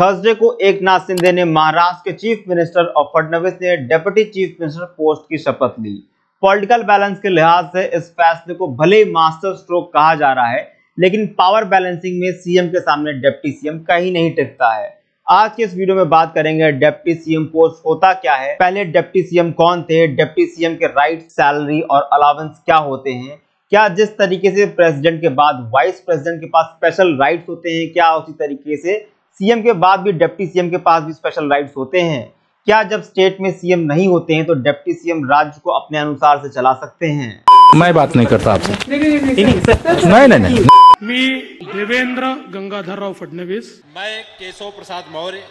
Thursday को एक नाथ शिंदे ने महाराष्ट्र के चीफ मिनिस्टर और फडनवीस ने डेप्यूटी चीफ मिनिस्टर पोस्ट की शपथ ली पॉलिटिकल बैलेंस के लिहाज से इस फैसले को भले ही मास्टर स्ट्रोक कहा जा रहा है लेकिन पावर बैलेंसिंग में सीएम के सामने डेप्टी सीएम कहीं नहीं टिकता है आज के इस वीडियो में बात करेंगे डेप्टी सीएम पोस्ट होता क्या है पहले डेप्टी सीएम कौन थे डेप्टी सीएम के राइट सैलरी और अलावेंस क्या होते हैं क्या जिस तरीके से प्रेसिडेंट के बाद वाइस प्रेसिडेंट के पास स्पेशल राइट्स होते हैं क्या उसी तरीके से सीएम के बाद भी डिप्टी सीएम के पास भी स्पेशल राइट्स होते हैं क्या जब स्टेट में सीएम नहीं होते हैं तो डिप्टी सीएम राज्य को अपने अनुसार से चला सकते हैं मैं बात नहीं करता आपसे नहीं नहीं नहीं देवेंद्र गंगाधर राव फडणवीस मैं केशव प्रसाद मौर्य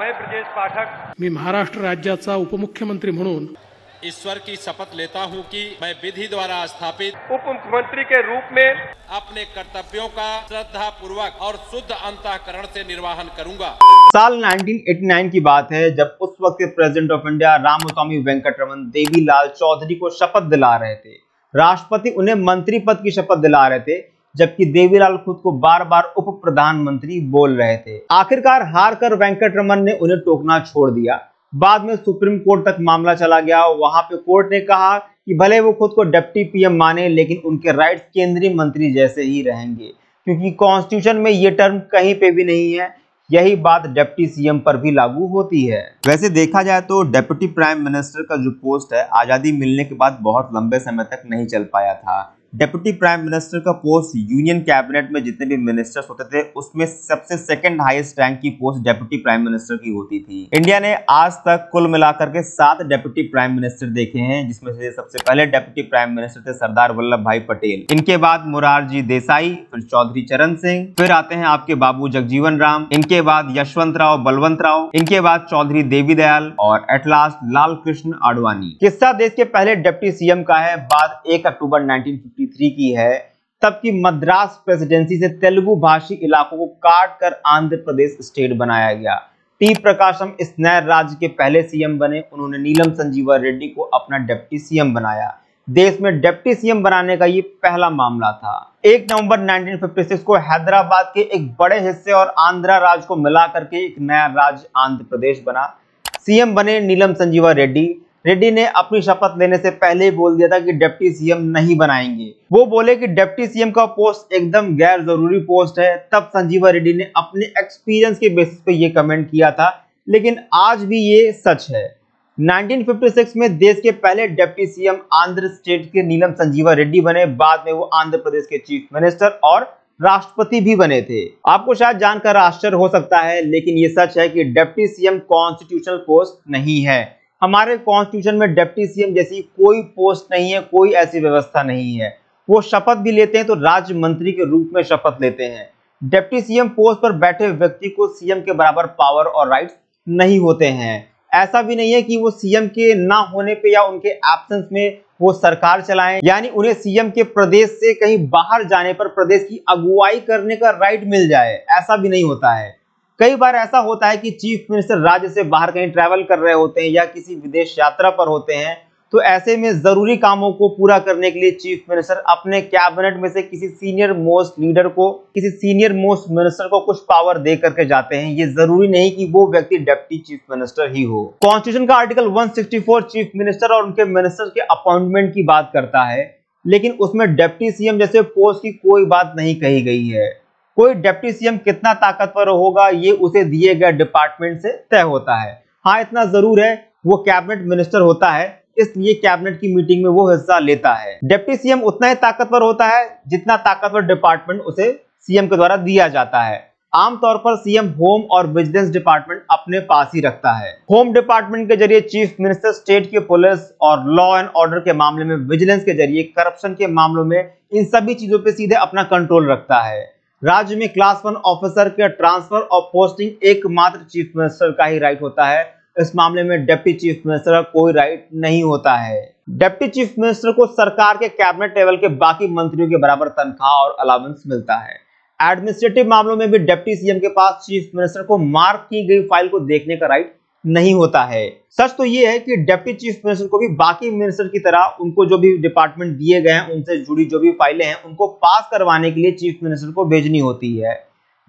मैं ब्रजेश पाठक मैं महाराष्ट्र राज्य उप मुख्यमंत्री ईश्वर की शपथ लेता हूं कि मैं विधि द्वारा स्थापित उप मुख्यमंत्री के रूप में अपने कर्तव्यों का श्रद्धा पूर्वक और शुद्ध अंतकरण से निर्वाहन करूंगा साल 1989 की बात है जब उस वक्त president of India Ramaswamy Venkataraman Devilal Chaudhary को शपथ दिला रहे थे राष्ट्रपति उन्हें मंत्री पद की शपथ दिला रहे थे जबकि देवीलाल खुद को बार बार उप प्रधानमंत्री बोल रहे थे आखिरकार हार कर रमन ने उन्हें टोकना छोड़ दिया बाद में सुप्रीम कोर्ट तक मामला चला गया वहां पे कोर्ट ने कहा कि भले वो खुद को डिप्टी पीएम माने लेकिन उनके राइट्स केंद्रीय मंत्री जैसे ही रहेंगे क्योंकि कॉन्स्टिट्यूशन में ये टर्म कहीं पे भी नहीं है यही बात डेप्टी सीएम पर भी लागू होती है वैसे देखा जाए तो डेप्यूटी प्राइम मिनिस्टर का जो पोस्ट है आज़ादी मिलने के बाद बहुत लंबे समय तक नहीं चल पाया था डेप्यूटी प्राइम मिनिस्टर का पोस्ट यूनियन कैबिनेट में जितने भी मिनिस्टर्स होते थे उसमें सबसे सेकंड हाईएस्ट रैंक की पोस्ट डेप्यूटी प्राइम मिनिस्टर की होती थी इंडिया ने आज तक कुल मिलाकर के सात डेप्यूटी प्राइम मिनिस्टर देखे हैं जिसमें से सबसे पहले डेप्यूटी प्राइम मिनिस्टर थे सरदार वल्लभ भाई पटेल इनके बाद मुरारजी देसाई फिर चौधरी चरण सिंह फिर आते हैं आपके बाबू जगजीवन राम इनके बाद यशवंत राव बलवंत राव इनके बाद चौधरी देवी दयाल और एट लास्ट लाल कृष्ण आडवाणी किस्सा देश के पहले डेप्टी सीएम का है बाद एक अक्टूबर नाइनटीन 1993 की है तब की मद्रास प्रेसिडेंसी से तेलुगु भाषी इलाकों को काट कर आंध्र प्रदेश स्टेट बनाया गया टी प्रकाशम इस नए राज्य के पहले सीएम बने उन्होंने नीलम संजीवा रेड्डी को अपना डेप्टी सीएम बनाया देश में डेप्टी सीएम बनाने का ये पहला मामला था एक नवंबर 1956 को हैदराबाद के एक बड़े हिस्से और आंध्रा राज्य को मिलाकर के एक नया राज्य आंध्र प्रदेश बना सीएम बने नीलम संजीवा रेड्डी रेड्डी ने अपनी शपथ लेने से पहले ही बोल दिया था कि डिप्टी सीएम नहीं बनाएंगे वो बोले कि डिप्टी सीएम का पोस्ट एकदम गैर जरूरी पोस्ट है तब संजीवा रेड्डी ने अपने एक्सपीरियंस के बेसिस पे ये कमेंट किया था लेकिन आज भी ये सच है 1956 में देश के पहले डिप्टी सीएम आंध्र स्टेट के नीलम संजीवा रेड्डी बने बाद में वो आंध्र प्रदेश के चीफ मिनिस्टर और राष्ट्रपति भी बने थे आपको शायद जानकर आश्चर्य हो सकता है लेकिन ये सच है कि डिप्टी सीएम कॉन्स्टिट्यूशनल पोस्ट नहीं है हमारे कॉन्स्टिट्यूशन में डेप्टी सीएम जैसी कोई पोस्ट नहीं है कोई ऐसी व्यवस्था नहीं है वो शपथ भी लेते हैं तो राज्य मंत्री के रूप में शपथ लेते हैं डेप्टी सीएम पोस्ट पर बैठे व्यक्ति को सीएम के बराबर पावर और राइट्स नहीं होते हैं ऐसा भी नहीं है कि वो सीएम के ना होने पे या उनके एबसेंस में वो सरकार चलाएं यानी उन्हें सीएम के प्रदेश से कहीं बाहर जाने पर प्रदेश की अगुवाई करने का राइट मिल जाए ऐसा भी नहीं होता है कई बार ऐसा होता है कि चीफ मिनिस्टर राज्य से बाहर कहीं ट्रैवल कर रहे होते हैं या किसी विदेश यात्रा पर होते हैं तो ऐसे में ज़रूरी कामों को पूरा करने के लिए चीफ मिनिस्टर अपने कैबिनेट में से किसी सीनियर मोस्ट लीडर को किसी सीनियर मोस्ट मिनिस्टर को कुछ पावर दे करके जाते हैं ये जरूरी नहीं कि वो व्यक्ति डेप्टी चीफ मिनिस्टर ही हो कॉन्स्टिट्यूशन का आर्टिकल 164 चीफ मिनिस्टर और उनके मिनिस्टर के अपॉइंटमेंट की बात करता है लेकिन उसमें डेप्टी सीएम जैसे पोस्ट की कोई बात नहीं कही गई है कोई डेप्टी सीएम कितना ताकतवर होगा ये उसे दिए गए डिपार्टमेंट से तय होता है हाँ इतना जरूर है वो कैबिनेट मिनिस्टर होता है इसलिए कैबिनेट की मीटिंग में वो हिस्सा लेता है डेप्टी सीएम उतना ही ताकतवर होता है जितना ताकतवर डिपार्टमेंट उसे सीएम के द्वारा दिया जाता है आमतौर पर सीएम होम और बिजनेस डिपार्टमेंट अपने पास ही रखता है होम डिपार्टमेंट के जरिए चीफ मिनिस्टर स्टेट की पुलिस और लॉ एंड ऑर्डर के मामले में विजिलेंस के जरिए करप्शन के मामलों में इन सभी चीजों पर सीधे अपना कंट्रोल रखता है राज्य में क्लास वन ऑफिसर के ट्रांसफर और पोस्टिंग एकमात्र चीफ मिनिस्टर का ही राइट होता है इस मामले में डेप्टी चीफ मिनिस्टर का कोई राइट नहीं होता है डेप्टी चीफ मिनिस्टर को सरकार के कैबिनेट लेवल के बाकी मंत्रियों के बराबर तनख्वाह और अलावेंस मिलता है एडमिनिस्ट्रेटिव मामलों में भी डेप्टी सीएम के पास चीफ मिनिस्टर को मार्क की गई फाइल को देखने का राइट नहीं होता है सच तो ये है कि डेप्टी चीफ मिनिस्टर को भी बाकी मिनिस्टर की तरह उनको जो भी डिपार्टमेंट दिए गए हैं उनसे जुड़ी जो भी फाइलें हैं उनको पास करवाने के लिए चीफ मिनिस्टर को भेजनी होती है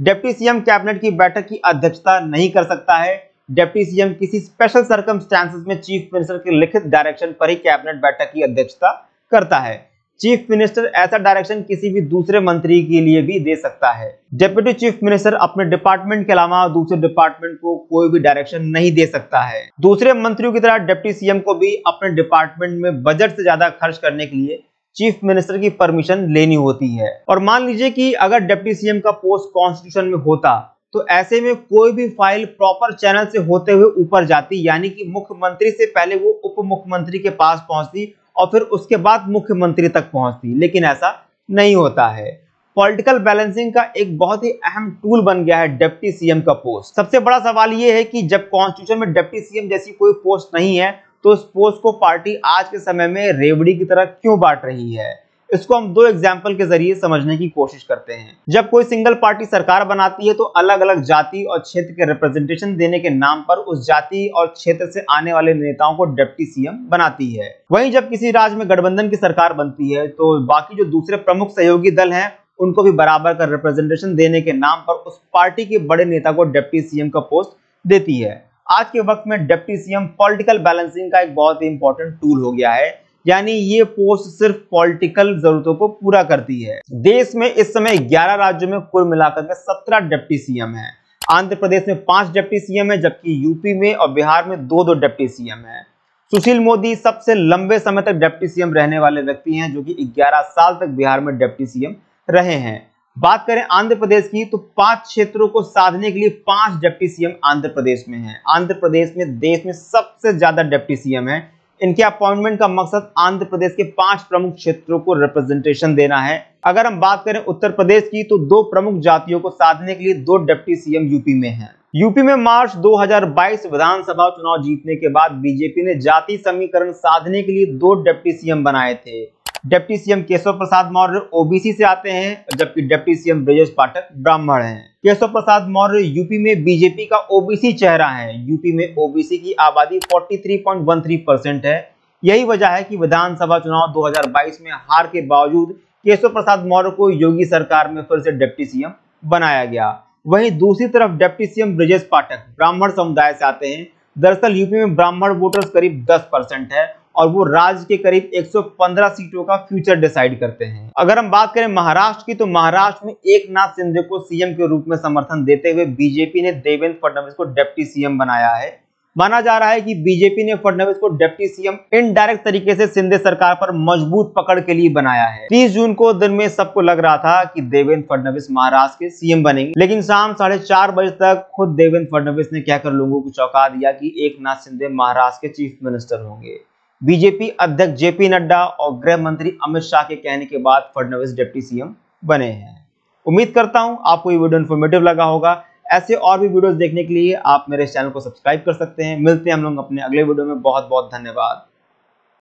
डेप्टी सीएम कैबिनेट की बैठक की अध्यक्षता नहीं कर सकता है डेप्टी सीएम किसी स्पेशल सर्कमस्टांसेस में चीफ मिनिस्टर के लिखित डायरेक्शन पर ही कैबिनेट बैठक की अध्यक्षता करता है चीफ मिनिस्टर ऐसा डायरेक्शन किसी भी दूसरे मंत्री के लिए भी दे सकता है डेप्यूटी चीफ मिनिस्टर अपने डिपार्टमेंट के अलावा दूसरे डिपार्टमेंट को कोई भी डायरेक्शन नहीं दे सकता है दूसरे मंत्रियों की तरह डिप्टी सीएम को भी अपने डिपार्टमेंट में बजट से ज्यादा खर्च करने के लिए चीफ मिनिस्टर की परमिशन लेनी होती है और मान लीजिए कि अगर डेप्टी सीएम का पोस्ट कॉन्स्टिट्यूशन में होता तो ऐसे में कोई भी फाइल प्रॉपर चैनल से होते हुए ऊपर जाती यानी कि मुख्यमंत्री से पहले वो उप मुख्यमंत्री के पास पहुंचती और फिर उसके बाद मुख्यमंत्री तक पहुंचती लेकिन ऐसा नहीं होता है पॉलिटिकल बैलेंसिंग का एक बहुत ही अहम टूल बन गया है डेप्टी सीएम का पोस्ट सबसे बड़ा सवाल यह है कि जब कॉन्स्टिट्यूशन में डेप्टी सीएम जैसी कोई पोस्ट नहीं है तो उस पोस्ट को पार्टी आज के समय में रेवड़ी की तरह क्यों बांट रही है इसको हम दो एग्जाम्पल के जरिए समझने की कोशिश करते हैं जब कोई सिंगल पार्टी सरकार बनाती है तो अलग अलग जाति और क्षेत्र के रिप्रेजेंटेशन देने के नाम पर उस जाति और क्षेत्र से आने वाले नेताओं को डिप्टी सीएम बनाती है वहीं जब किसी राज्य में गठबंधन की सरकार बनती है तो बाकी जो दूसरे प्रमुख सहयोगी दल हैं उनको भी बराबर का रिप्रेजेंटेशन देने के नाम पर उस पार्टी के बड़े नेता को डिप्टी सीएम का पोस्ट देती है आज के वक्त में डिप्टी सीएम पॉलिटिकल बैलेंसिंग का एक बहुत ही इंपॉर्टेंट टूल हो गया है यानी ये पोस्ट सिर्फ पॉलिटिकल जरूरतों को पूरा करती है देश में इस समय 11 राज्यों में कुल मिलाकर के 17 डिप्टी सीएम हैं आंध्र प्रदेश में पांच डिप्टी सीएम है जबकि यूपी में और बिहार में दो दो डिप्टी सीएम है सुशील मोदी सबसे लंबे समय तक डिप्टी सीएम रहने वाले व्यक्ति हैं जो कि 11 साल तक बिहार में डिप्टी सीएम रहे हैं बात करें आंध्र प्रदेश की तो पांच क्षेत्रों को साधने के लिए पांच डिप्टी सीएम आंध्र प्रदेश में हैं आंध्र प्रदेश में देश में सबसे ज्यादा डिप्टी सीएम है इनके अपॉइंटमेंट का मकसद आंध्र प्रदेश के पांच प्रमुख क्षेत्रों को रिप्रेजेंटेशन देना है अगर हम बात करें उत्तर प्रदेश की तो दो प्रमुख जातियों को साधने के लिए दो डिप्टी सीएम यूपी में हैं। यूपी में मार्च 2022 विधानसभा चुनाव जीतने के बाद बीजेपी ने जाति समीकरण साधने के लिए दो डिप्टी सीएम बनाए थे deputy CM Keshav Prasad Maurya OBC से आते हैं जबकि डेप्टी सीएम ब्रजेश पाठक ब्राह्मण हैं केशव प्रसाद मौर्य यूपी में बीजेपी का ओबीसी चेहरा है यूपी में ओबीसी की आबादी 43.13 परसेंट है यही वजह है कि विधानसभा चुनाव 2022 में हार के बावजूद केशव प्रसाद मौर्य को योगी सरकार में फिर से डिप्टी सीएम बनाया गया वही दूसरी तरफ डिप्टी सीएम ब्रजेश पाठक ब्राह्मण समुदाय से आते हैं दरअसल यूपी में ब्राह्मण वोटर्स करीब दस परसेंट है और वो राज्य के करीब 115 सीटों का फ्यूचर डिसाइड करते हैं अगर हम बात करें महाराष्ट्र की तो महाराष्ट्र में एक नाथ शिंदे को सीएम के रूप में समर्थन देते हुए बीजेपी ने देवेंद्र फडणवीस को डेप्टी सीएम बनाया है माना जा रहा है कि बीजेपी ने फडणवीस को डेप्टी सीएम इनडायरेक्ट तरीके से सिंधे सरकार पर मजबूत पकड़ के लिए बनाया है 30 जून को दिन में सबको लग रहा था कि देवेंद्र फडणवीस महाराष्ट्र के सीएम बनेंगे लेकिन शाम साढ़े चार बजे तक खुद देवेंद्र फडणवीस ने कहकर लोगों को चौंका दिया कि एक नाथ शिंदे महाराष्ट्र के चीफ मिनिस्टर होंगे बीजेपी अध्यक्ष जेपी नड्डा और गृह मंत्री अमित शाह के कहने के बाद फडनवीस डिप्टी सीएम बने हैं उम्मीद करता हूं आपको ये वीडियो इन्फॉर्मेटिव लगा होगा ऐसे और भी वीडियोस देखने के लिए आप मेरे चैनल को सब्सक्राइब कर सकते हैं मिलते हैं हम लोग अपने अगले वीडियो में बहुत बहुत धन्यवाद